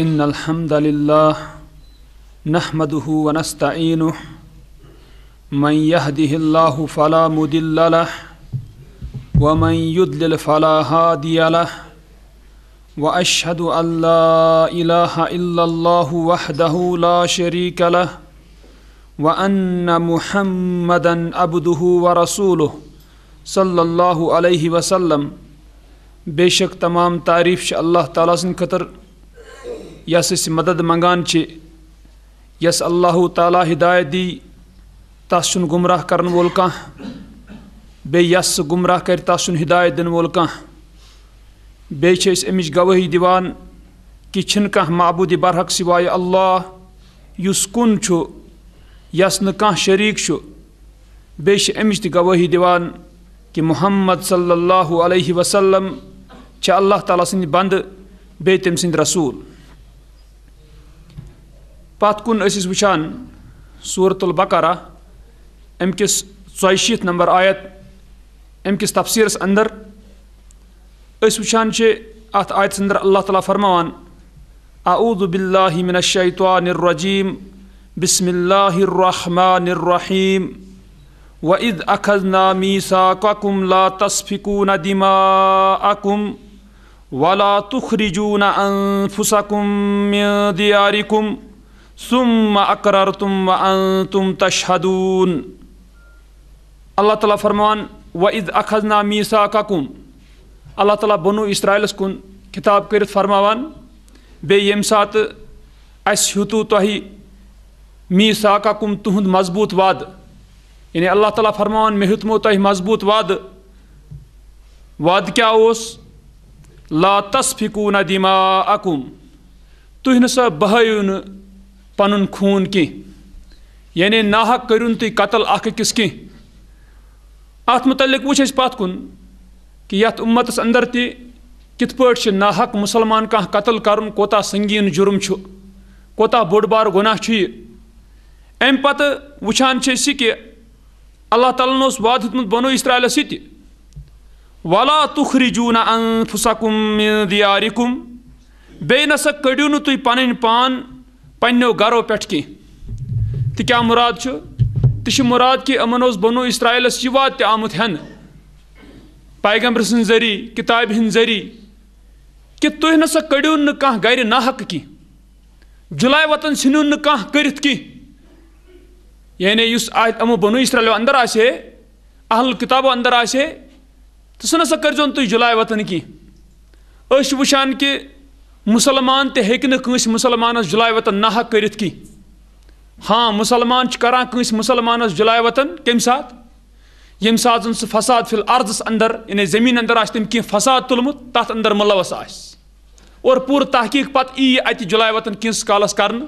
إن الحمد لله نحمده ونستعينه من يهده الله فلا مضل له ومن يضلل فلا هادي له وأشهد أن لا إله إلا الله وحده لا شريك له وأن محمدا عبده ورسوله صلى الله عليه وسلم बेशक तमाम तारीफ़ अल्लाह ताला सन खतर यस मदद मंगान यस अल्लाह ताला हिदायत दी तस गुमराह कर वोल कह बे यस गुमराह कर तस हिदायत दिन वोल कह बेच अमिश गवाही दिवान कि कह मबूद बरहक सिवाय अल्लाह उस कुन यस नह शरीक बेच अमिच तवाही दिवान कि मोहम्मद सल्लल्लाहु अलैहि वसल्लम अल्लाह ताला संद बंद बे तम रसूल پتھ کُن ٲسۍ أسۍ وٕچھان صوٗرت البقارہ اَمہِ کِس ژۄیہِ شیٖتھ نمبر آیت اَمہِ کِس تفصیٖرس انٛدر أسۍ وٕچھان چھِ اَتھ آیتس انٛدر اللہ تعالیٰ فرماوان اعوذ باللہ من الشیطان الرجیم بسم اللہ الرحمٰن الرحیم وعد اخذ نامی ساکم لا تسفکون دماءکم ولا تخرجون انفسکم من دیارکم सुम अकरर तुम व तुम तशहदून अल्लाह तला फरमान व इद अखज ना मीसा ककुम अल्लाह तला बनु इसराइलस कुन खिताब कर फरमान बे यम सात अतु तह मीसा ककुम तुहद मजबूत वाद यानी अल्लाह तला फरमान मे हूतमो तह मजबूत वाद वाद क्या उस ला तस्फिकू न दिमा अकुम तुह न नसा बहु न पन खून कह यानि नाहक करुन तुम कतल अकिस कह अत मुतल वुच पुन कि ये उम्मत अंदर ति कित पे नाहक मुसलमान कह कतल कर कोता संगीन जुर्म कोता बोड़ बार गुनाह यह अम पत वुचान कि अल्लाह तालन वाद हूँ बनो इसराल ये वला तुखरिजून अनफुसकुम दियारिकुम बे नसा कड़ियों तुम पन पान पन्नो गरों पे कह क्या मुराद तुम मुराद कि अमन बनो इसराइलस यह वाद तमुत हन पैगम्बर सरी जरी किताब हंद जरी कि तुह ना न कह गर नाहक कह जुलाई वतन न कह कर यानी अमो बनो इसराइल अंदर आसे अहल किताबो अंदर आसे तो सह ना सा करजो तुम जुलाई वतन कह वान कि मुसलमान ते हेकि न कंस मुसलमानस जुलाय वतन ना हक करित की हाँ मुसलमान करान कंस मुसलमानस जुलाय वतन कम सात यम सात जन सह फसाद फिल अर्जस अंदर यानी जमीन अंदर आम कह फसाद तुलमुत तथ अंदर मुलवस और पूर तहकीक पत ई अत जुलाय वतन किस कालस कर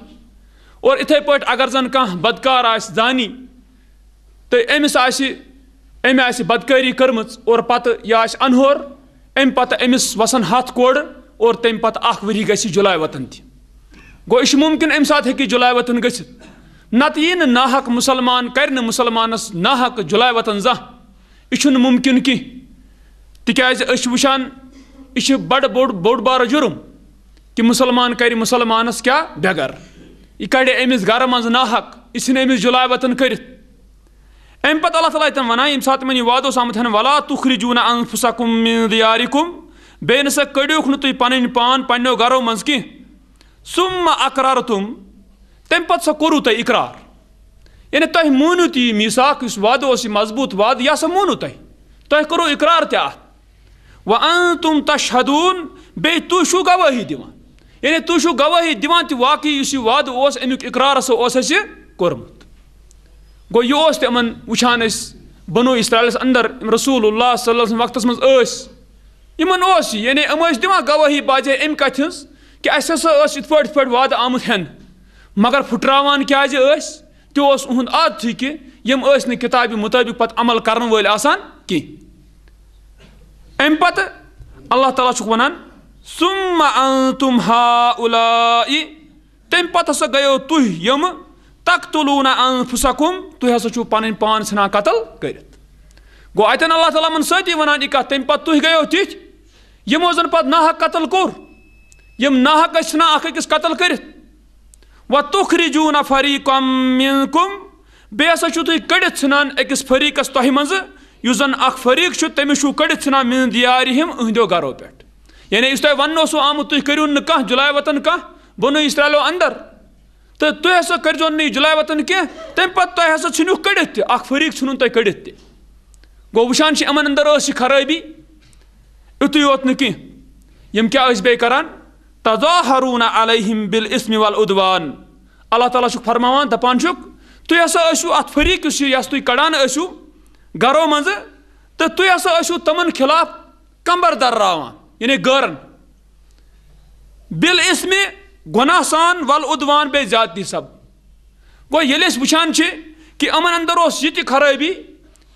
और इथे पे अगर जन कह बदकार आनी तो अमिस अमे बदकारी कर्म और पत यह अनहोर अम पत अमिस वसन हथ कोड़ और तम पी ग जुलाई वतन गो यह मुमकिन अमि सा हे जुलाय वतन ग नत यी नाहक मुसलमान कर मुसलमानस नाहक जुलाई वतन जहाँ यह मुमकिन कह तिक वान यह बड़ बोड़ बोड़ बार जुर्म कि मुसलमान कर मुसलमानस क्या बेगर यह कड़े अमिस गर मज नाहक यह सन अमिस जुलाई वतन कर अम पे तन वन ये सा यह वाद आमत वला तुखरी जून अनफुसकुम दियारिकुम बेन सा कड़ुख नु पन पान पनो घरों मं कह सुम अकरार तुम तम पत सा कोरू तय इकरार यानी तुम मूनु ती मिसाक उस वाद उस मजबूत वाद यह सा मूनु तुम तुम करो इकरार तुम तशहदून बे तु गवाही दिवान यानी तु गवाही दिवान तो वाकई इस वाद उस अमुक इकरार सो उस कोरमुत गो यह उस तमन वुचान बनु इसराइल अंदर रसूल वक्त मज इन यानी हम दिवान गवाही बाजे अम कथ कि इथ पे पे वाद आमुत हेन मगर फुटरावान क्या तहद आदत कि यम किताब मुताबिक पत अमल कर वल कह अम पत अल्लाह ताला वनान सुम तुम हा उल तम पत हसा गयो तुह यम तक तुलूना अनफुसकुम तुह हसा चु पन पान सन कतल कर गो अतन अल्लाह ताला मन सी वनान यह कत तम पत तिथ यमो जन पे नाहक कतल कोर यम नाहक अखस कतल कर व तुखरी जून फरी कम बे हा तुम कड़ित ژھنان अकिस फरीकस तह मज उस जन अख फरीक तमिस कड़ित ژھनان मिन दियार हम अहदो घरों पे यानी इस तुम वन सो आमुत तुम करू ना कह जुलाई वतन कह बनो इसराइलो अंदर तो तुम हा करो नी जुलाई वतन कह तम पे तुम हा ژھनव कड़ित तरीक ژھनुन तुम कड़ित गो वशान अमन अंदर खराबी یُتُے یوت نہٕ کینٛہہ یِم کیٛاہ ٲسۍ بیٚیہِ کران تزاہروٗنا علیہم بِل اسمِ وَل اُدوان اللہ تعالیٰ چھُکھ فرماوان دَپان چھُکھ تُہۍ ہسا ٲسِو اَتھ فٔریٖق یُس یہِ یَس تُہۍ کڑان ٲسِو گرو منٛزٕ تہٕ تُہۍ ہسا ٲسِو تِمن خِلاف کمبر درراوان یعنی گٲرن بِل اسمہِ گۄناہ سان وَل اُدوان بیٚیہِ زیادتی سب گوٚو ییٚلہِ أسۍ وٕچھان چھِ کہِ یِمن اندر اوس یہِ تہِ خرٲبی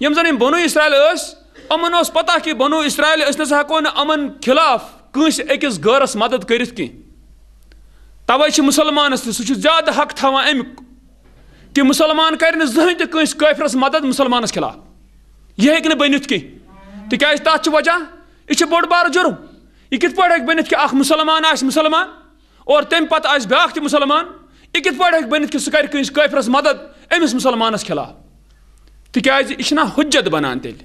یِم زن یِم بنو اسرایل ٲسۍ अमन पता कि बनो इसराइल हको अमन खिलाफ कंस अकिस गरस मदद कर मुसलमान मुसलमानस तुह ज्यादा हक थान अमुक कि मुसलमान कर जहन तंस काफरस मदद मुसलमानस खिलाफ यह हे बनित कह तिक तथ वजह यह बोर्ड बार जुर्म यह कित पे बनित कि मुसलमान आ मुसलमान और तम पे ब्या मुसलमान यह कित पे बनित कि मदद अमिस मुसलमानस खिलाफ तिक तो यह हुज्जत बनान तेल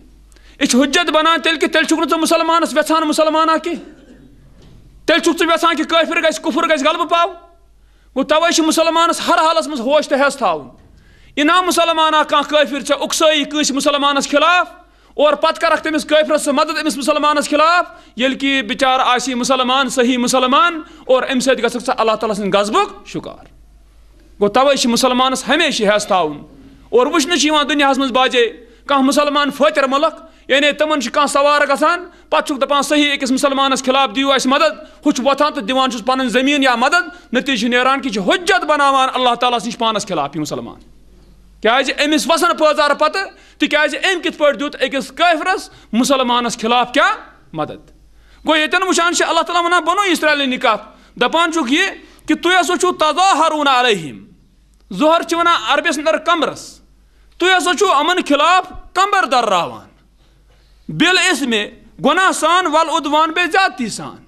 यह हजत बनान तेल कि तेल चुक मुसलमानस वसान तो मुसलमान कि तेल चुक तो वसान कि काफिर गु गलब पा गो तवे मुसलमान हर हालस मज होश तो हेस थाउन इना मुसलमान कह काफिर या उकसाई कंस मुसलमानस खिलाफ और पत् कर तमिस काफिरस मदद अमिस मुसलमान खिलाफ ये कि बिचार आ मुसलमान सही मुसलमान और अमि सत ग अल्लाह ताली शिकार गो तवे मुसलमान हमेशा हेस थाउन और वुन दुनिया मज बाजे कह मुसलमान फोतर मुल्क यानी तम सवार ग पुक दपान सही अकिस मुसलमानस खिलाफ दियो अस मदद हुच वथान तो दिवान पन जमीन या मदद नतीज नेरान कि हजत बनावान अल्लाह ताल नश पानस खिलाफ यह मुसलमान क्या अमिस वसन पजार पत तिक तो अम कित दुत अकिस काफरस मुसलमानस खिलाफ क्या मदद गो ये वुचान अल्लाह ताली वन बनो इसराइल निकाह दपान यह कि तुह तजा तजाहरूना अलहिम जोहर वन अरबिस अंदर कमरस तुह हसा अमन खिलाफ कमर दर्रावान बिल इसमें गुनाह सान वल उदवान बे ज्यादती सान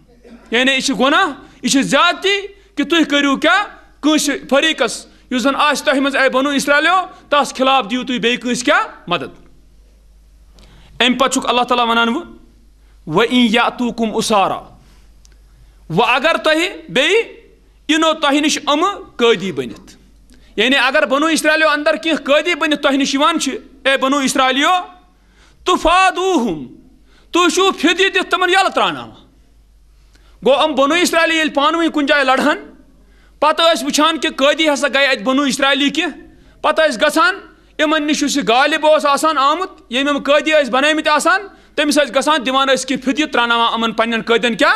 यानी यह गुनाह यह ज्यादती कि तुह करू क्या कंस फरीकस इस जन आज तह मे बनु इसराइलो तस खिलाफ दिव तुम बे क्या मदद अम पुक अल्लाह ताली वनान व इन या तूकुम उसारा व अगर तह बे इनो तह नश अम कैदी बनित यानी अगर बनू इसराइलो अंदर कह कैदी बन तह नश ए बनू इसराइलियो तो फादूहम तुह फिदि दिथ तम यल त्राना गो अम बनू इसराइल ये पानव कुन जाए लड़हन पत वछान कि कैदी हसा गए अत बनू इसराइली कह पत गसान इमन नश गालिब आसान आमुत यम यम कैदी बनमत आसान तमिस गसान दिवान कि फिदि त्राना अमन पन्न कैदन क्या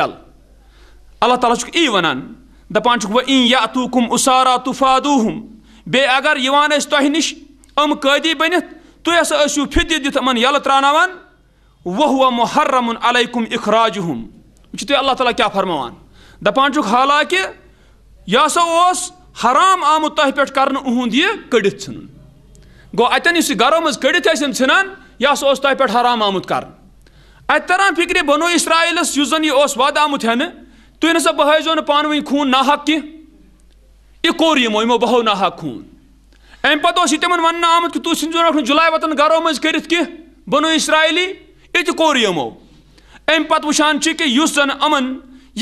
यल अल्लाह ताली ई वनान दपान इन यातूकुम उसारा तुफादूहुम बे अगर यवान तह नश अम कैदी बनित फित दित यल त्राना वह वह मुहर्रम अलैकुम इखराज हुम वह अल्लाह ताला क्या फरमान दपान हालांकि यह हसा हराम आमु तह पे कर यह कड़ित सन गो अतन इस गरों मज कड़ित सन यह हसा तह पे हराम आमुत कर अत फिक्र बनो इसराइलस यह वाद आमुत हेन तुम ना बहज पान खून नाहक कह यह कौर यमो यमो बहो नाहक खून अम पे तम वन आमुत कि तुम ژھنزیوکھ नہٕ जुलाई वतन घरों मज कर कह बनो इसराइली यह तह कौर यमो अम पे वुचान कि जन अमन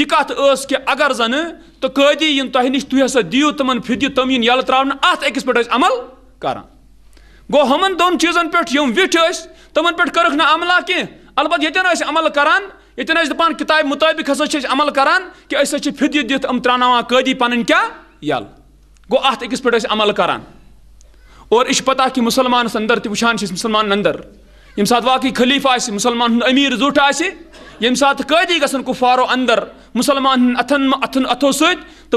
यह कत कि अगर जन तो कैदी इन तह नश तुम हसा दियो तम फिदि तम इन यल त्रा अत अकिस पे अमल कर गो हमन दोन चीजन पे यम विठ तमन पे कर्क ना अमला कह अलबत ये अमल ये दपान किताब मुताबिक हसा अमल करान कि अस फिदि दिथ अम त्राना कैदी पन क्या यल गो अत अकिस पे अमल करान और यह पता कि मुसलमान अंदर तो वुचान मुसलमान अंदर यम सात वाकई खलीफ आ मुसलमान अमीर जुट आम सात कैदी गसन कुफारो अंदर मुसलमान अथन अथन अथो सो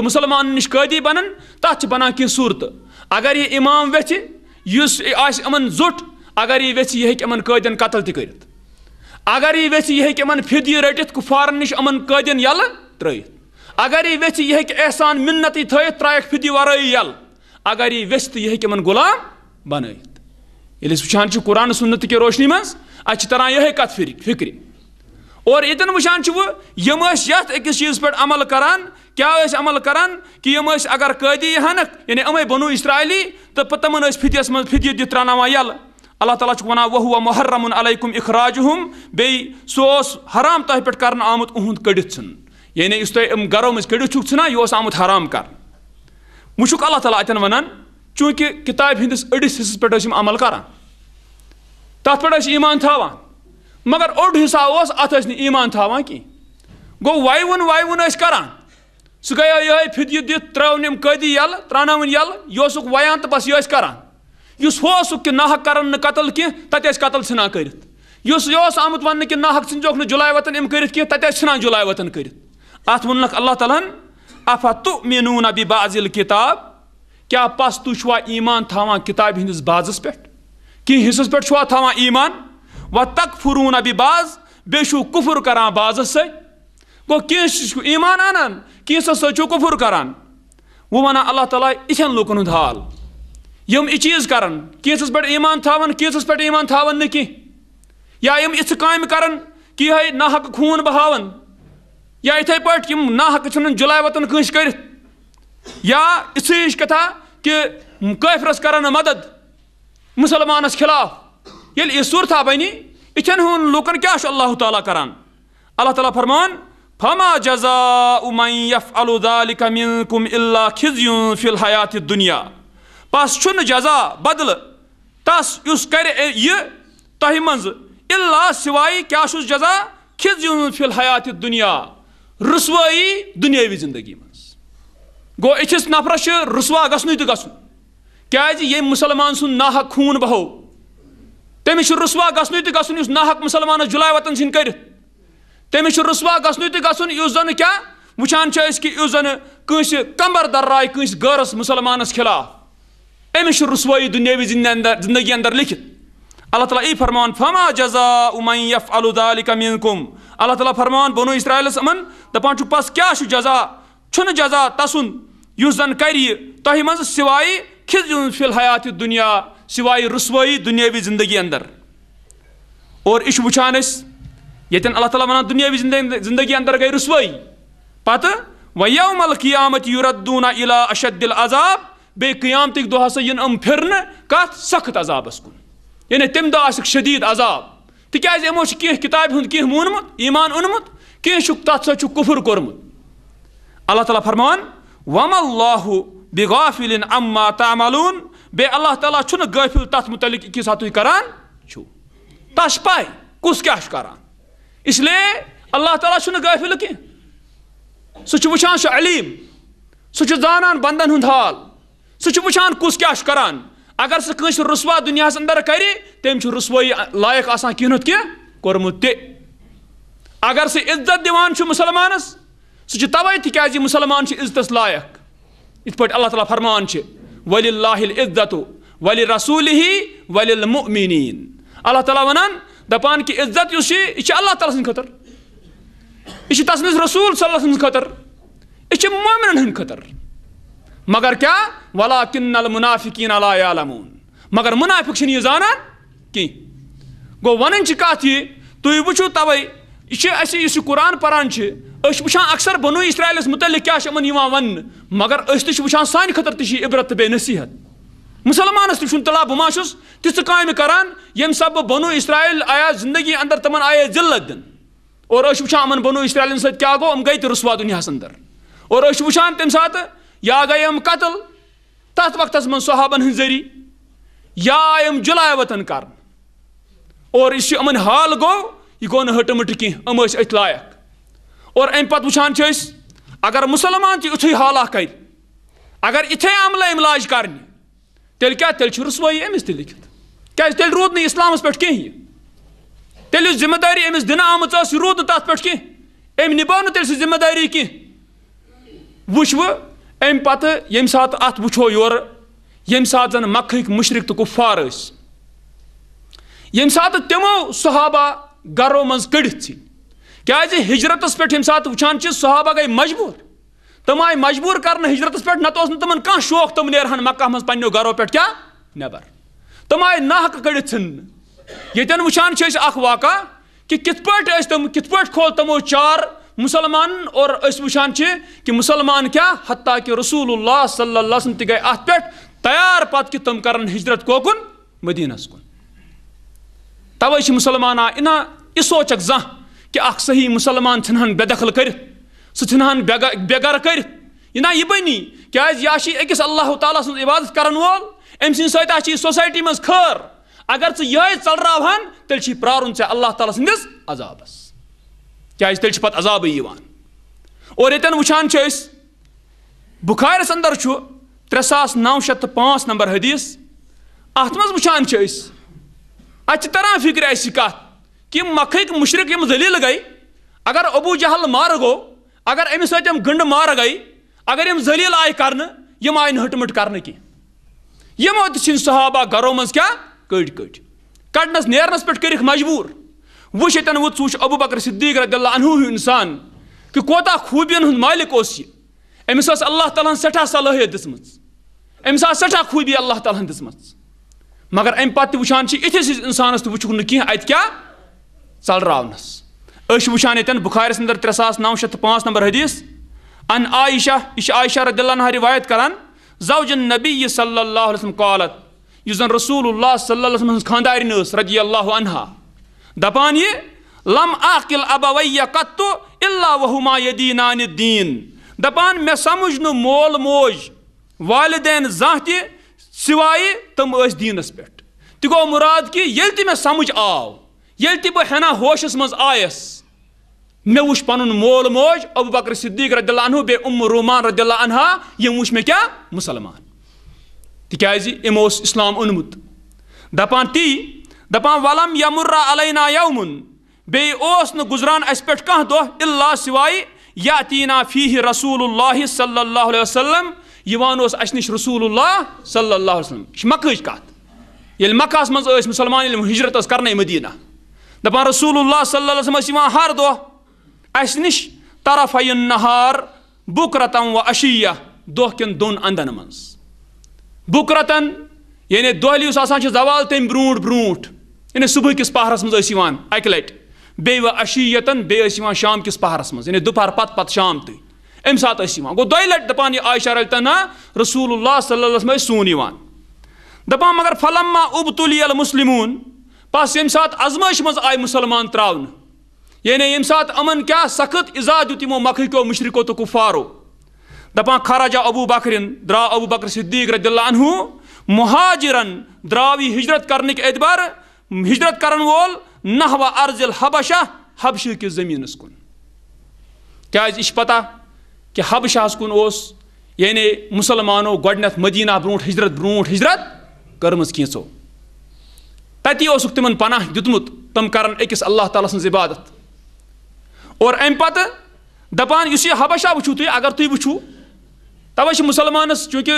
मुसलमान बनान कह सूरत अगर यह इमाम वेथ जुट अगर यह वेथ यह कतल तक अगर ये वे यह हेन फिदी रटित कुफारन नश अमन कैदन यल त्रत अगर यह वे यह एहसान मिन्नत थत त्रायक फिदी वर यल अगर ये वे तो यह हेन गुलाम बन वान कुरान सुन्नत के रोशनी मज अ तरह यह कत फिक्र और यन वान यम अकिस चीज़ पे अमल करान क्या अमल करान कि यम अगर कैदी हनक यानी अमे बनू इसराइली तो तमन फितियस मज फिति दिख त्रा यल अल्लाह ताला वह वह मुहर्रम अलकुम इखराज हम बे सोस हराम तह पे कर आमुत उहद कड़ित सन यानी इस तुम गरों मज कड़ित छुना यह आमुत हराम कर वह अल्लाह ताला अतन वनान चूंकि किताब हंदिस अड़िस हिस्स पे अमल कर तथ पे ईमान थवा मगर ओड हिस्सा अत ईमान थवा कह गो वायवन वायवन करान सह गया ये फित दित त्रो नम कदी यल त्रानावन यल यह वायान तो बस यह करान यस कि नाहक कर कतल कह तत कतल झना कर आमुत वन कि नाहक सिंजोक जुलाई वतन अम कर झना जुलाई वतन कर अत अल्लाह तला अफा तु मिनून बि बाजिल किताब क्या पस तुवा ईमान थवान किताब हंदिस बाजस पे कि हिस्स पे थवान ईमान व तक फुरून बि बाज बे कुफुर कर बाजस सो कह ईमान अनान कह सो कुफुर करान वो वन अल्लाह तला इन लूकन हद हाल यम यह चीज़ कर कैंसस पे ईमान थान कैंसस पे ईमान थान ना कह या काम कर कि ये नाहक खून बहावन या इथे पे नाहक छन जुलाई वतन कंस कर या इस कथा कि कफरस कर मदद मुसलमानस खिलाफ ये यह सूरत बनि इथन हूँ लूकन क्या अल्लाह ताला कर अल्लाह ताला फरमान फमा जजा उमन यफ अलुदालिक इल्ला खिज्युन फिल हयात दुनिया बस छुन जजा बदल तस युस कर यह तह मज इल्ला सिवाय क्या छुस जजा खिज फिल हयात दुनिया रुसवाई दुनियावी जिंदगी मज गो इथिस नफरस रुसवा गसन तो गु क्या ये मुसलमान सुन नाहक खून बहो तमिस रुसवा गसन तो गु नाहक मुसलमान जुलाई वतन सिंह कर तमिस रुसवा गसन तो गु जन क्या वुचान कि जन कंबर दर्राय कंस गरस मुसलमानस खिलाफ एमिश रसवाई दुनियावी ज़िंदगी अंदर लिखित अल्लाह ताला ई फरमान फमा जजा उमन यफ़अलु ज़ालिका मिनकुम अल्लाह ताला फरमान बनो इसराइलस अमन दपान छु पस क्या छु जजा छुन जजा तसुन युस जन कर यह तहि मज सिवाय खिज फिल हयात दुनिया सिवाय रसवाई दुनियावी ज़िंदगी अंदर और इश वुचान यन अल्लाह ताला वन दुनियावी ज़िंदगी अंदर गई रसवाई पत वमल क़ियामत युरदून इला अशद अजाब बे कयामत दह हसा इन अम फिर कत सख्त अजाबस कुन यानी तम दह आसक शदीद अजाब तिकाज यमो कह किताब हूँ कह मूनमुत ईमान ओनमुत कह तथ सो कुफुर कोर्मुत अल्लाह ताला फरमान वम अल्लाह बिगाफिल अम्मा तामलून बे अल्लाह ताला चुन गाफिल तथ मुतलिक किस हत करान तस पाए कुस क्या करान इसलिए अल्लाह ताला चुन गाफिल कह सह वुचान बंदन हूँ हाल सह कुस क्या करान अगर सह कंस दुनिया अंदर कर तम रसवई लायक आसान कर्मुत कह कोर्मुत ते अगर सह इज्जत दिवान मुसलमान सह तवे तिकाज मुसलमान इज्जत लायक इत पे अल्लाह ताला फरमान वलि इज्जत वलि रसूल वलिल मुमिनीन अल्लाह ताला वनान दपान कि इज्जत यह यह अल्लाह ताला सद खतर यह तसन रसूल सल्लह सद खतर यह मोमिन हंद खतर मगर क्या वला किन्नल मुनाफिकीन अलामून मगर मुनाफिक यह जानान कह गो वन कत यह तुम वो तवे यह कुरान पारान वान अक्सर बनु इसराइलस मुतल क्या वन मगर वान सान खतर ती इबरत बे नसीहत मुसलमानस तुम तला बह मास तिथ काम करान यम सब बह इसराइल आया जिंदगी अंदर तम आये जिलत दिन और वान बनु इसराइलन सत गई तो रसवा दुनिया अंदर और वान तम या गए यम कतल तथ वक्त मं सहाबन हज जरी या आम जुलाए वतन कर और यह हाल गो यह गो नट मट कम अथ लायक और अम पत् वुचान अगर मुसलमान तुथ हाला कर अगर इथे अमल अम लाज कर तेल क्या तेल रसवाई अमिस तक क्या तेल रूद ना पे कहीं तेल जिम्मेदारी अमिस दिन आम रूद ना तथ पे कह अम निभा तेल जिम्मेदारी कह वो अम पत् य यम सात जन मख मुशरक तो कुफार यम सात तमो सहाबा गो मज कड़ क्या हिजरत पे यम सात वुचान सहाबा गई मजबूर तम आई मजबूर कर हिजरत पे नत तम कह शौक तम नेहान मक्का मज पो गरों पे क्या नबर तम आई नाहक कड़ित सन ये वुचान वाक़ कि कित पे तम कित खोल तमो चार मुसलमान और वान कि मुसलमान क्या हती कि रसूल सल्ला ते गए पे तैयार पत कि तम कर हजरत कौकुन मदीन कुन तवे मुसलमान आ इना यह सोचक जह कि अख सही मुसलमान ह्नान बेदखल कर ह्नान बेगर कर ना यह बनी क्या यह अल्लाह ताल इबादत कर वो अम सत सोसाइटी मज ख अगर ऐ चल रावान तेल प्रारुन ऐ अल्लाह ताल संदिस क्या तेल पत् अजाब और ये वुचान बुखारस अंदर त्रे सास नौ शे तो पाँच नंबर हदीस अत मज वुचान अत तरान फिक्र अस कि मखक मुशरक यम जलील गई अगर अबू जहल मार गो अगर अमि सम गंड मार गई अगर यम जलील आय कर यम आय हट मट कर यमो तहबा घरों मज क्या कट कट कड़नस नेरनस पे कर मजबूर वह यन वो वह अबू बकर सिद्दीक रद्ला अनहू हू इंसान कि कौत खूबियन हूँ मालिक अमिस अल्लाह ताला सठा सलाहियत दिम अमिस सठा खूबी अल्लाह ताला दिम मगर अमि पत् वान इथिस इंसानस तो वुक नुह क्या चलरावनस वान ये बुखारस अंदर त्रे सास नौ शत पाँच नंबर हदीस अन आयशा यह आयशा रद्ला रिवायत कर जवजन नबी सल्लल्लाहु अलैहि कालत यह रसूल सल्लल्लाहु अलैहि वसल्लम अल्लाह अनहा दपान ये लम आकिल अबवैया कत्तु इल्ला वहुमा यदीनान दीन दपान मे समझ नु मोल मोज वालदेन जह ति तम ऐस दीनस पे तिको मुराद कि ये मे समझ आव ये बह होशस मज आयस मे वुच पन मोल मोज अबू बकर सिद्दीक रदिल्ला अनहु बे उम रूमान रदिल्ला अनहा यम वुच मे क्या मुसलमान तिकाज यमो इस्लाम ओनमुत दपान ती दपान वलम यमुर्रा अलैना यौमुन बे गुजरान अस पे कह दह इल्ला सिवाय यातीना फी रसूल सल्लल्लाहु अलैहि वसल्लम यवान अस नश रसूल सल्लल्लाहु अलैहि वसल्लम मकह कत ये मकास मज मुसलमान हजरत कर मदीना दपान रसूल सल्लल्लाहु अलैहि वसल्लम हर दह अस नश तरफ नहार बुकरतन व अशिया दह किन दोन अंदन मज बुकरतन यानी दोहल जवाल तम ब्रू ब्रू यानी सुबह किस पहरस मज अक लट बे अशीयतन शाम किस पहरस मज दुपहर पत् पत शाम तु अम सात गो दि लट दपान यह आयशा रलतना रसूल सल्लम सून दपान मगर फलम्मा उबतुल मुसलिमून बस यम सात आजमाइश मज आय मुसलमान त्रावन यानी यम सात अमन क्या सख्त इजा दुत यमो मखको मुशरको तो कुफारो दपान खराजा अबू बकर द्रा अबू बकर सिद्दीक रदिल्ला अनहू मुहाजिरन द्रावी हिजरत करने के एतबार हजरत कर वोल नहवा अर्जिल हबशा हबशि किस जमीन कुन क्या पता कि हबशास कुन यानि मुसलमानों गोडनथ मदीना ब्रो हजरत ब्रो हजरत कर्म कैंचो तति तिम पनह दुतमुत तम कर अकिस अल्लाह ताल इबादत और अम पत दपान इस हबशा वो तुम अगर तुम वो तवे मुसलमानस चूंकि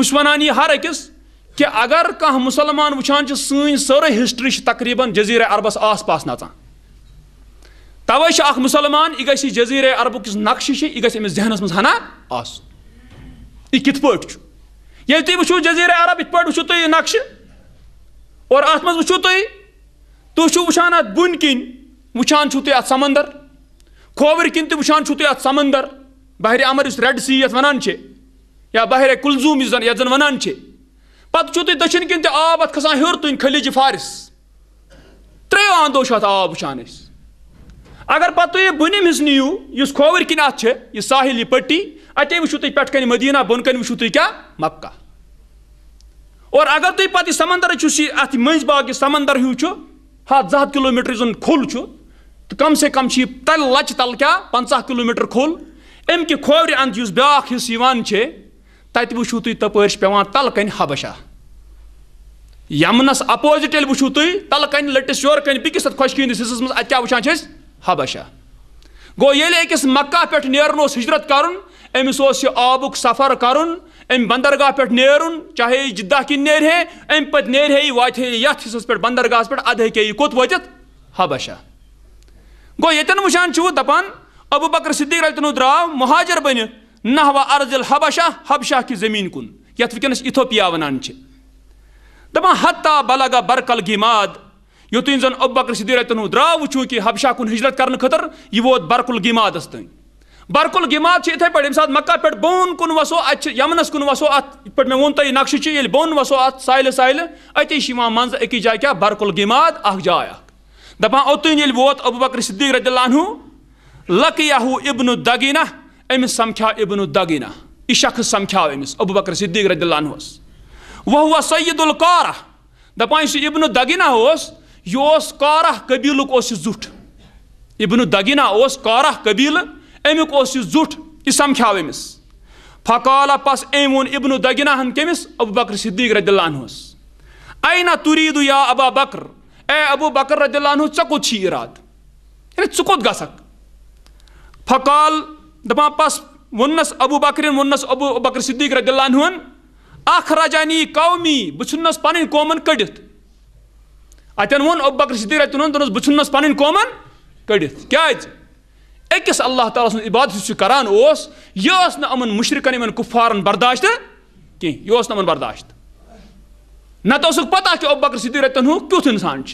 बह वन यह हर अकिस कि अगर कह मुसलमान वुचान सी सर हिस्ट्री तकरीबन जजीर अरबस आस पास नाचान तवे मुसलमान यह गई जजीर अरब किस नक्श यह गई अमिस जहनस मज हना यह कित पे ये तुम वो जजीर अरब इत पु तुम तो नक्श और अत मज वो तुम तुम वुचान अत बुन किन वुचान तुम अत समंदर खोवर किन तुम वुचान तुम अत समंदर बहर अमर रेड सी ये वनान या बहर कुलजूम जन वनान पत् दक्षिण किन ते आब अत खसान हर तुन खलिज फारिस त्रे आंदो आब वचान अगर पत् तुम बुनिम हज नीव इस खोवर किन अत यह साहिल यह पट्टी अते वो तुम पे कन मदीना बन कन वो तुम क्या मक्का और अगर तुम पे समंदर अत मज बाग समंदर हूँ हाथ जह किलोमीटर जन खोल तो कम से कम तल लच तल क्या पंचाह किलोमीटर खोल अम्कि खोवर अंद ब्या हिस्सा तत वो तुम तप तल कन हबशा यमनस अपोजिट ये वो तुम तल कन लटिस योर कन बिकिस खुशक हिंदिस हिस्स मज वह हबशा गो ये अकिस मक्का पे नेरन हजरत कर अमिस आबुक सफर कर बंदरगाह पे नेरन चाहे जिद्दा कि नेर है अम पे नेर है वात यथ हिस्स पे बंदरगाह पे अद हे कोत वत हबशा गो ये वुचान दपान अबू बकर सिद्दीक रल द्राव महाजर बन नहवा अर्जल हबशा हबशा कि जमीन कुन यथ वस इथोपिया वनान दपान हत्ता बलगा बरकल गिमाद योत जन अब बकर सदीरतन द्रा वो कि हबशा कुन हजरत कर खतर यह वोत बरकुल गिमादस तन बरकुल गिमाद इथे पे सात पे बोन कुन वसो अत यमनस कुन वसो अत मे वो तय नक्श बोन वसो अ साइल साइल अति मज अकिस जाय क्या बरकुल गिमाद अख जाय दपान ओतन ये वोत अब बकर सदीक रतू लकियाहू इबन दगीना अमिस समख्या इबन दगीना यह शख्स समख्या अमिस अबू बकर सिद्दीक रदिल्लास वह हुआ सईदुल कारह दपान इबन दगीना यह कारह कबील जुठ इबन दगीना कारह कबील अमुक जुठ यह समख्या अमिस फकाल पस एम वोन इबन दगीना हन कमिस अबू बकर सिद्दीक रदिल्लास ऐना तुरीद या अबा बकर ए अबू बकर रदिल्लान चे कुत इराद यानी चे कुत फकाल दपान पस वोनस अबू बकर वोनस अबू बकर सिद्दीक रदिल्लान हुन अख रजानी कौमी बह पन कौमन कड़ित अतन वो अबू बकर सिद्दीक रतन दोनस बह पन कौमन कड़ित क्या अकिस अल्लाह ताल सद इबादत करान यह अमन मुशरकन इन कुफारन बर्दाश्त कह यह अमन बर्दाश्त न तो पता कि अबू बकर सिद्दीक रतन हूँ क्यों इंसान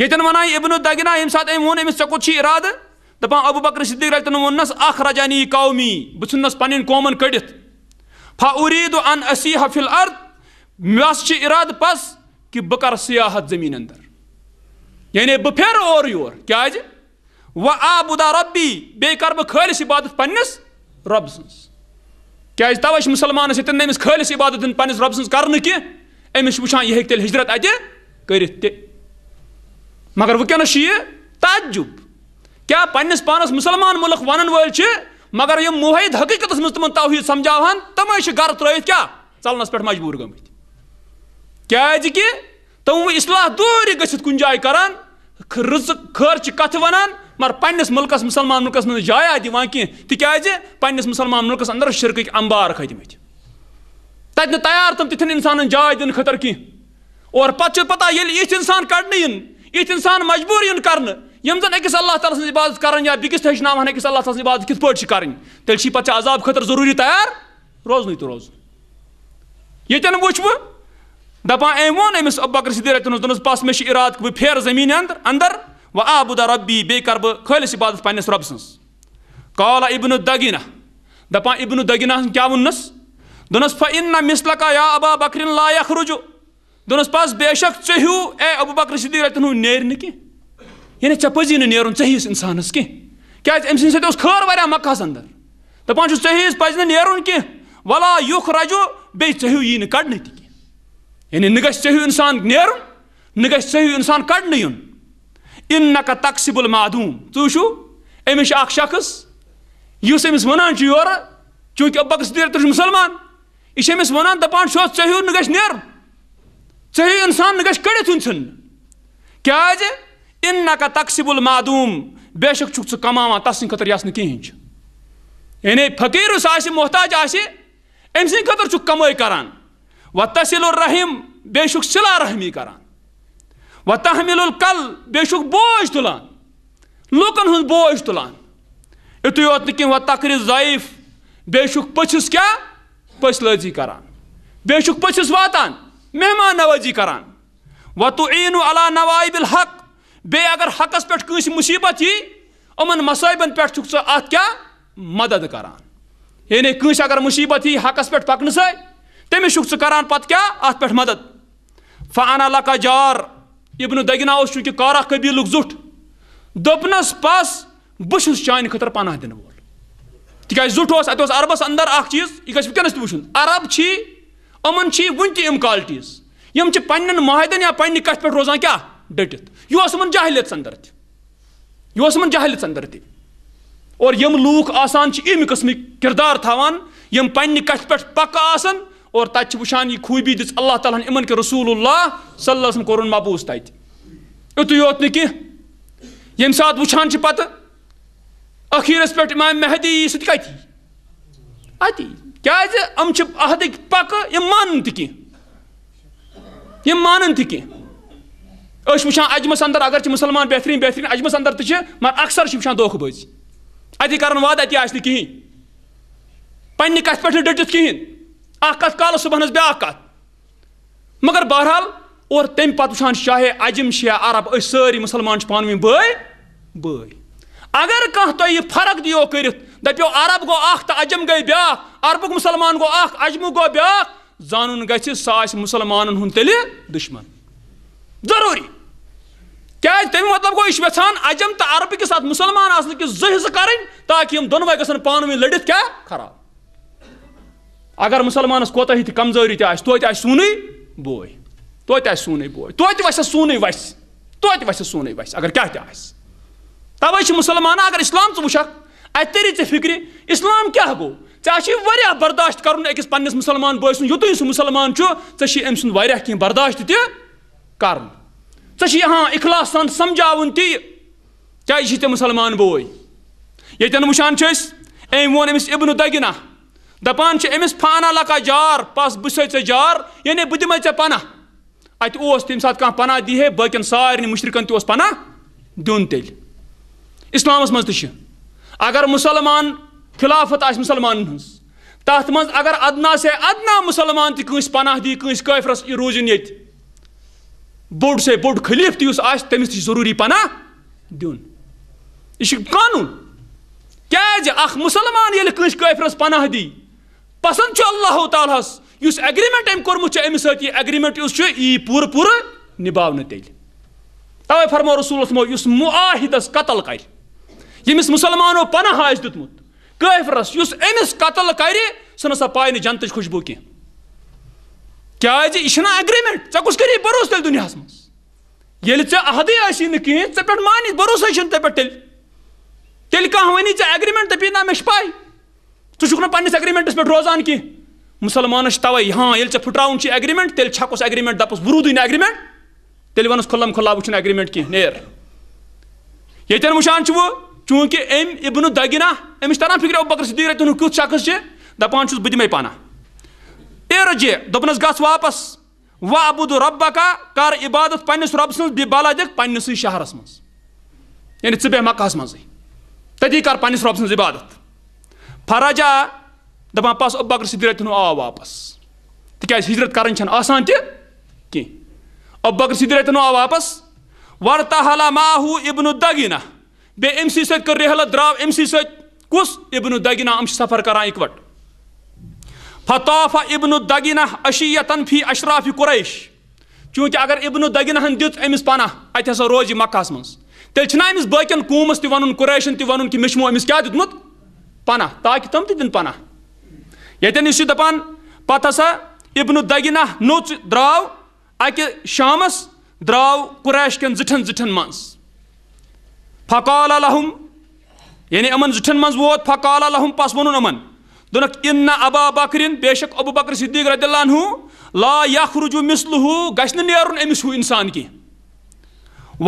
ये वन इबन दगिना ये वो अमिस इरादा दपान अबू बकर सिद्दीक रज कौमी बहुस पे कौमन कड़ित फरीद अन असी फिल अर्द मे इराद पस कि बह कर सियाहत जमीन अंदर यानी बह फेर और योर क्या व आबुदा रबी बे कर बह इबादत पन्नस रब सज क्या तवे मुसलमान ये तम इबादत दिन पन्नस रब सज कर अमिस वुचान यह हिजरत अत कर मगर वनस यह तजुब क्या पन्नस पानस मुसलमान मुल्क वन वल मगर यम मुहिद हकीकत मज तुम तोहीद समझा तम गर त्रित क्या चलनस पे मजबूर गम क्या कि तुम तो इसलाह दूर गुन जाए कर करान रज खर्च कथ वन मगर पन्नस मुल्क मुसलमान मुल्क मे जाया दिवान कह तिकाज तो पन्नस मुसलमान मुल्क अंदर शिरक अंबार खतम तत तैयार तुम तिथन इंसान जाय दिन खर कह और पता ये इंसान कड़ने इन इंसान मजबूर इन कर यम जन अकिस अल्लाह ताला सज इबादत कर या बिकिस हेचनावान अकिस अल्लाह ताला इबादत कित पे करें तेल पे अजाब खतर जरूरी तैयार रोजन तो रोज ये वुच बह दपा अम वो अमिस अबकर सिद्दीर दोनस बस मे इराद बह फेर जमीन अंदर अंदर व आबुदा रबी बे कर बह खलस इबादत पन्नस रब सज कौला इबन दगीना दपा इबन दगीना क्या वनस दोनस फ इन्ना मिसलका या अबा बकर ला यखरुजु दोनस पास बेशक चहू ए अबू बकर सिद्दीर नेर नी یعنی ژےٚ پَزی نہٕ نیرُن ژٕ ہِوِس اِنسانَس کینٛہہ کیازِ أمۍ سٕنٛدِ سۭتۍ اوس خٲر واریاہ مَکاس اندر دَپان چھُس ژےٚ ہِوِس پَزِ نہٕ نیرُن کینٛہہ وَلا یُکھ رَجوٗ بیٚیہِ ژےٚ ہیوٗ یی نہٕ کَڑنہٕ تہِ کینٛہہ یعنی نہ گژھِ ژےٚ ہیوٗ اِنسان نیرُن نہ گژھِ ژےٚ ہیوٗ اِنسان کَڑنہٕ یُن اِن نَکا تقسیٖب المعدوٗم تُہۍ وٕچھِو أمِس چھُ اَکھ شخص یُس أمِس وَنان چھُ یورٕ چوٗنٛکہِ ابکس تیٖر تہِ چھُ مُسلمان یہِ چھُ أمِس وَنان دَپان چھُ ژےٚ ہیوٗ نہٕ گژھِ نیرُن ژےٚ ہیوٗ اِنسان نہٕ گژھِ کٔڑِتھ یُن ژھٕننہٕ کیٛازِ इन का तकसिबुल मादूम बेशक चुक कमा तस सिंह खतर यस नहीं कहें यानी फकीर मोहताज आम सद खतर चुक कमाई करान व तसिलरहिम बेशुक सिला रहमी करान व तहमिल कल बेशुक बोझ तुलान लूकन हूं बोझ तुलान युत योत व तकर जयफ बेशुक पछिस क्या पछ लजी करान बेशुक पछिस वातान मेहमान नवाजी करान व तो ईन अला नवाइबिल हक बे अगर हकस पे मुसीबत यी अमन मसाइबन पे अत क्या मदद करान यानी कंस अगर मुसीबत यी हकस पे पकन से तमिस करान पत क्या अत पे मदद फाना लका जार इबन दगिना चूंकि कारा कबील जुठ दोपन पस बस चान खतर पनाह दिन वोल तिक जुठ अत अरबस अंदर अ चीज यह गस वनस तुन अरब अमन वन तम क्वालिटीज यम पन्न माहदन या पन्न कथ पे रोजान क्या डटित यह उस जाहलियत अंदर तह उस अंदर त और यम लूक आसान अमि कस्म किरदार थवान यम पन्ह कथ पे पक् और तत यह खूबी दिस अल्लाह ताला इन के रसूल सल्लम कोर मबूस तत युत योत नह यम सात वुचान पत अखीरस पे इमाम महदी सह क्या अहद पक मान तेह यम मान तेह वान अजमस अंदर अगर मुसलमान बेहतरीन बेहतरीन अजमस अंदर तो मगर अक्सर वान दोखबज अति कर वाद अति कहें पन्ने कथ पे डटित कहीं अत कल सुबह ब्या कत मगर बहरहाल और तमें पत वान चाहे अजम या अरब सारी मुसलमान पान बय बय अगर कह तो यह फर्क दियो कर दपो अरब गो तो अजम गई ब्या अरब मुसलमान गो अजम गो ब्या जान ग मुसलमान हूं तेल दुश्मन जरूरी क्या तमें मतलब गो यह वसान अजम तो अरब किस अत मुसलमान आसन किस जो हिस्सा करें ताकि हम दोनवे गन पान वन लड़ित क्या खराब अगर मुसलमान कोत तो ही कमजोरी तेज तो सून बो तो सून बो तो वस सून वस तो वस सून वस अगर क्या तह तवे मुसलमान अगर इस्लाम ू वक् अत तरी फिक्र इस्लाम क्या गो ऐ बर्दाश्त कर अकिस पन्नस मुसलमान बॉय सुत तो मुसलमान ऐ अम्स वह कह कर ऐ यहाँ इखलास सान समझावन ती क्या यह मुसलमान बोय ये वुचान अम वो अमिस इबन दगिना दपान अमिस फाना लका जार पास बस ऐ जार यानी बह दिमे ऐ पना अत तम सात कह पना दी है बाकन सारे मुशरकन तस तो पना दिन तेल इस्लाम मज अगर मुसलमान खिलाफत आ मुसलमान तथ मज अगर अदना से अदना मुसलमान तंस पना दी कंस काफरस यह बोर्ड से बोर्ड खलीफ तमिस जरूरी पना दिन यह कानून क्या मुसलमान ये काफिरस पनाह दी पसंद अल्लाह तहस एग्रीमेंट अम कर्मुत अमिस एग्रीमेंट उस पूर पूर निभा तेल तवे फरमो रसूल इस मुआहिदस कतल कर यमिस मुसलमानों पनाह आज दुतमुत काफिरस अमिस कतल कर सह पाए नंत खुशबू कह क्या यह एग्रीमेंट ऐ कुछ करी भरोस तेल दुनिया मज ये ऐ अहदे आई कहें ऐ पे मान भरोसा ते पे तेल तेल कह वन ऐ दपी ना मे पाई ऐुक ना पन्नस एग्रीमेंटस पे रोजान कह मुसलमान तवे हाँ ये ऐ फुटावन एग्रीमेंट तेल छकुस एग्रीमेंट दपस बह रूद एग्रीमेंट तेल वन खुल्लम खुल्ला वह एग्रीमेंट कह नेर ये वुचान वो चूंकि अम इबन दगिना अमिश तरान फिक्र अबकर सिद्दीक रतन शख्स दपान पाना एरज दोपनस गस वापस व अबुद रब का कर इबादत पन्नस रब सद बिबाला दिख पन्नस शहरस मज यानी े मकहस मज ती कर पन्नस रब इबादत फराजा दपान पास अब बकर सिदरत आव वापस तिक हजरत कर आसान ते कह अब बकर सिदरत आव वापस वरतहला माहू इबन दगिना बे अमी सत कर रहलत द्राव अमी सत कुस इबन दगिना सफर करान इकवट फताफ इबन दगिना अशीयतन फी अशराफ कुरैश चूँकि अगर इबन दगिनहन दित अमिस पना अत हसा रोज यह मक्कास मं तेल अमिस बकन कूमस तन कुरैशन तन कि मे अमिस क्या दुत पना ताकि तम तन पना यतन इस दपान पत हसा इबन दगिना नोच द्राव अकि शामस द्राव कुरैश कन जिठन जिठन मं फकाल लहुम यानी अमन जिठन मं वो फकाल लहुम पस वन अमन दोनक इन्ना अबा बकरिन बेशक अबू बकर सिद्दीक रदिल्लान ला यखरुजु मिसलहु गशन नेरुन अमिस हू इंसान की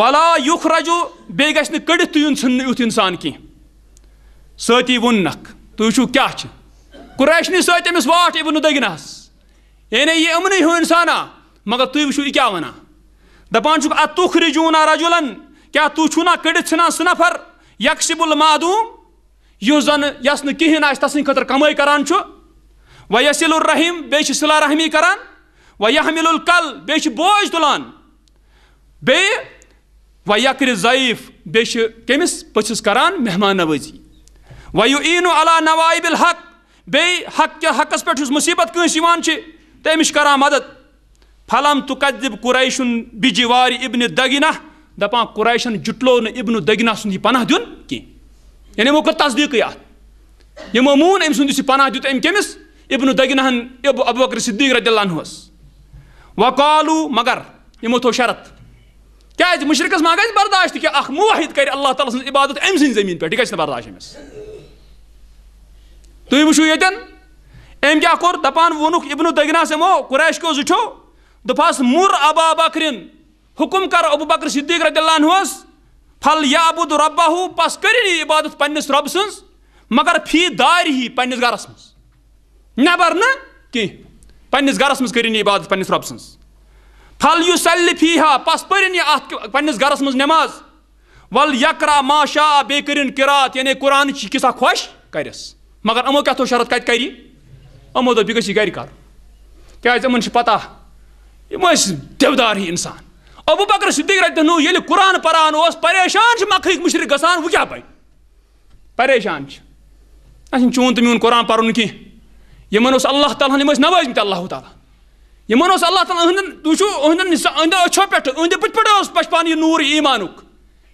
वला युखरजु बे गशन कड़ तुन सन युथ इंसान की सती वुनक छु क्या छ कुरैश ने सत अमिस वाट इब्न दगनस एने ये अमने हूँ इंसाना मगर तु छु क्या वना दपान अतुख अतुखरिजुना रजुलन क्या तु छु ना कड़ित सन नफर यक्सिबुल मादूम यु जन यस न कहें तसंद खतर कमाई करान व यसिल रहीम बे सिला रहमी करान व यहमिल कल बे बोझ तुलान बे व यकर ज़ईफ बे कमिस पचिस करान मेहमान नवजी व यु ईन अला नवाइबिल हक बे हक के हकस पे मुसीबत कान तमिश कर मदद फलम तुकदब कुरैशन बिजवार इब्न दगिना दपा कुरैशन जुटलो न इब्न दगिना सुन पनाह दिन कह یعنی یِمو کوٚر تصدیٖقٕے اَتھ یِمو مون أمۍ سُنٛد یُس یہِ پناہ دیُت أمۍ کٔمِس اِبنہٕ دگنہن اِب ابوکر صدیٖق رد اللہ وقالوٗ مگر یِمو تھوٚو شرط کیٛازِ مُشرقس ما گژھِ برداشت کہِ اکھ مُوحد کرِ اللہ تعالیٰ سٕنٛز عبادت أمۍ سٕنٛدِ زٔمیٖن پٮ۪ٹھ یہِ گژھِ نہٕ برداشت أمِس تُہۍ وٕچھِو ییٚتٮ۪ن أمۍ کیٛاہ کوٚر دَپان ووٚنُکھ اِبنہٕ دگنَس یِمو قُریش کیو زٕٹھیو دوٚپہَس مُر ابا بکرِن حُکُم کر ابوٗ بکر صدیٖق رد اللہن ہس फल रबा हू बस कर इबादत पन्नस रब स मगर फी दार ही पन्नस गरस नबर न कह पन्नस गरस मज इबादत पन्नस रब सज फल यु सल फी हा बस पढ़ पन्नस गरस नमाज वल यकरा माशा बे कर किरात यानी कुरान किसा खोश करस मगर अमो क्या थो शरत कत कर अमो दोप यह गर कर क्या पता यम देवदार ही इंसान अबू बकर सिद्दीक रत ये कुरान परान परेशान मख मुशरक गसान वह क्या पे परेशान चून तो मून कुरान पर्न कह यमन अल्लाह ताला हम अल्लाह ताला यमन अल्लाह ताला अहंदन पे अहंद पे पचपान यह नूर ईमान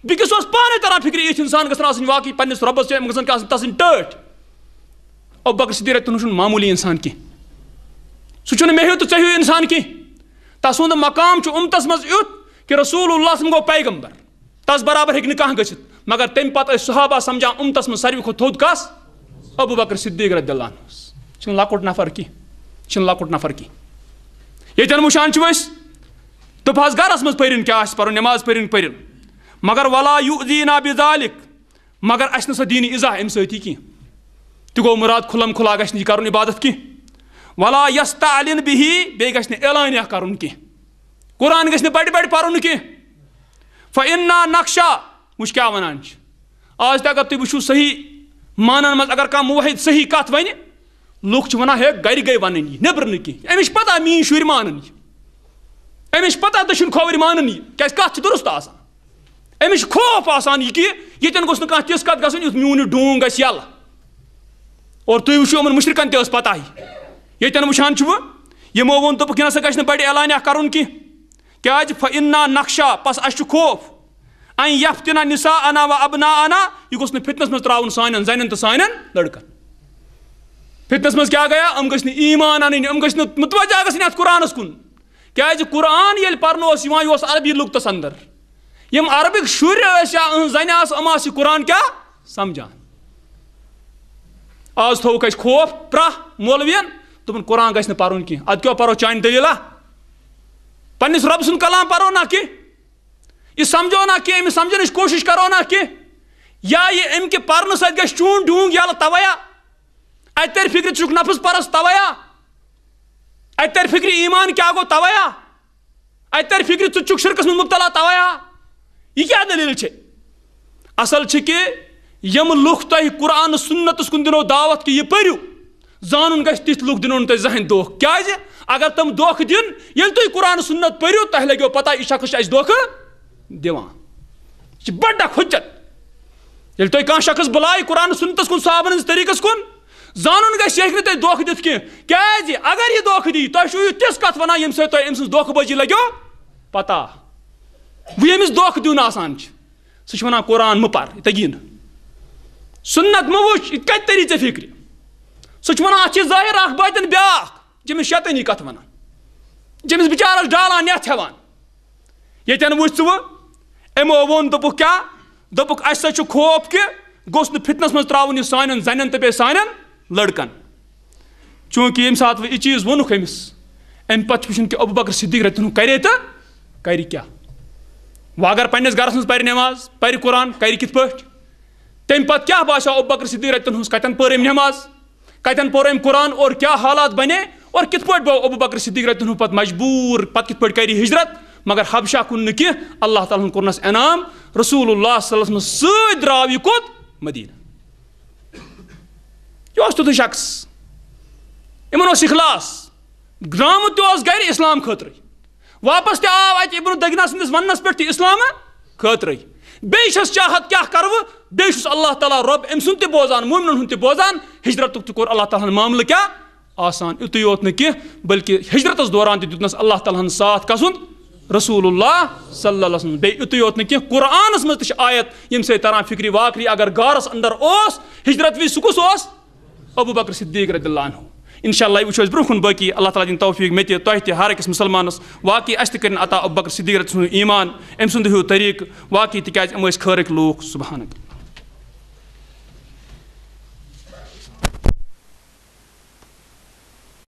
बिकिस पान तरह फिक्र यह इंसान गई वाकई पन्नस रबस गसन अब बकर सिद्दीक तुन मामूली इंसान कह सह मे हूँ तो चे इंसान कह तुद मकाम उमतस मज युत कि रसूल गो पैगम्बर तस बराबर हे ना ग मगर तमें पे सहबा समझा उमतस मज सारे थोद कस अबू बकर सिद्दीक रद्दान लकुट नफर कह लकुट नफर कह ये वुशान दप गरस मज पन क्या पु नमाज पन पन मगर वला यू युदीना बिजालिक मगर अस ना दीन इजा अम सी कह तो गो मुराद खुलम खुला गि कर इबादत कह वला यस्ता अलिन बिही बे गलान कर कह कुरान गे बड़ बड़ पर्व कह फा नक्शा वो क्या वनान आज तक अगर तुम सही मानन मज अगर कह मुहिद सही कत वन लुक वन हे गि गई वन नबर नमिश पता मी शुर मानन अमिश पता दशन खोर मानन क्या कत दुरुस्त अमिश खोफ आसान यह कि ये गोस ना तिस कत गुथ मून डोंग गल और तुम वो इन मुशरकन तत ही ये वो वह यमो वो दोपक यह सा गि बड़े कर क्या फना नक्शा पस अस खोफ अन यफ्तना निसा अना व अबना अना यह गोस फितनस मज त्रा सान जन तो सान लड़कन फितनस मज क्या गया अम गई ईमान अन अम गई मुतवजा गन कुन क्या कुरान ये पर्न यह अरबी लुकतस अंदर यम अरबिक शुर जन अम कुरान क्या समझान आज थोक खोफ प्रा मोलवियन दोपन कुरान गु कह अद क्या चान दलीला पन्नस रब सुंद कलाम पो ना कह यह समझो ना कह अमिस समझन कोशिश करो ना कह या यह अमि पर्न सून डूंग यल तवया तर फिक्र चुक नफस परस तवया अतर फिक्र ईमान क्या गो तवया तर फिक्र चुख शिरकस मज मुबतला तवया यह क्या दलील है असल कि यम लुख तुरान सुन्नत कुन दावत कि यह पू जान गि लुक दिन तुम जहन दोख क्या अगर तुम दोख दिन ये तुम कुरान सुन्नत पर्व तह लगे पता यह शख्स दोख दिवान यह बड़ हुचत ये तुम कह शख्स बुलाय कुरान सुन्नत कुन सहाबन तरीकस कुन जान गि तुम दोख दिथ क्या अगर यह दोख दी तुम तो तिस कत वन ये सो तो तुम अम्स दोखबजी लगे पता वो ये दोख दिन आसान सह कुरान मपार तगीन सुन्नत मवुच यह कत तरी ऐ सह वन अ जाहिर अख बातन ब्या जमिस शैतानी कत वन जमिस बिचारस डालान नथ हेवान यन वुच वो वोन दोपुक क्या दोपुक अस खोफ कि गोस फितनस मं त्रावन सान जन तो बे सान लड़कन चूंकि ये सात यह चीज वोनुक अमिस अम पे वो अबू बकर सिद्दीक रतन करे तो कर क्या वह अगर पन्नस गरस मं पे नमाज पे कुरान कर कित पे तम पे क्या बाशा अबू बकर सिद्दीक रतन कतन पे नमाज़ कतन पोर अम कुरान और क्या हालात बने और कित पे बो अबू बकर सिद्दीक रतन पे मजबूर पे कित करी हिजरत मगर हबशा कुन कह अल्लाह ताल कोरनस इनाम रसूल सव यह कोत मदीन यह तुत शख्स इन इखलास ग्राम गर इस्लाम खतर वापस तव अत इब्न दगना पे इस्लाम खतर बेस चाहत क्या कर बेस अल्लाह ताला रब अम सुन तोजान मोमिन हूं बोजान हजरत तोर अल्लाह ताला मामल क्या आसान युत योत कह बल्कि हजरत दौरान तुतनस अल्लाह ताला साथ कसन रसूल सल्ला युत योत कह कुरानस मज आयत यम से तरान फिक्री वाकरी अगर गारस अंदर उस हजरत वी सू कस अबू बकर सिद्दीक रदिल्ला اِنشاءاللہ یہِ وٕچھو أسۍ برونٛہہ کُن باقٕے اللہ تعالیٰ دِنۍ توفیٖق مےٚ تہِ تۄہہِ تہِ ہر أکِس مُسلمانَس واقعی اَسہِ تہِ کٔرِنۍ عطا ابوبکر صدیٖق سُنٛد ایٖمان أمۍ سُنٛد ہیوٗ طریٖقہٕ واقعی تِکیازِ یِم ٲسۍ خٲرٕکۍ لوٗکھ صُبحانٕکۍ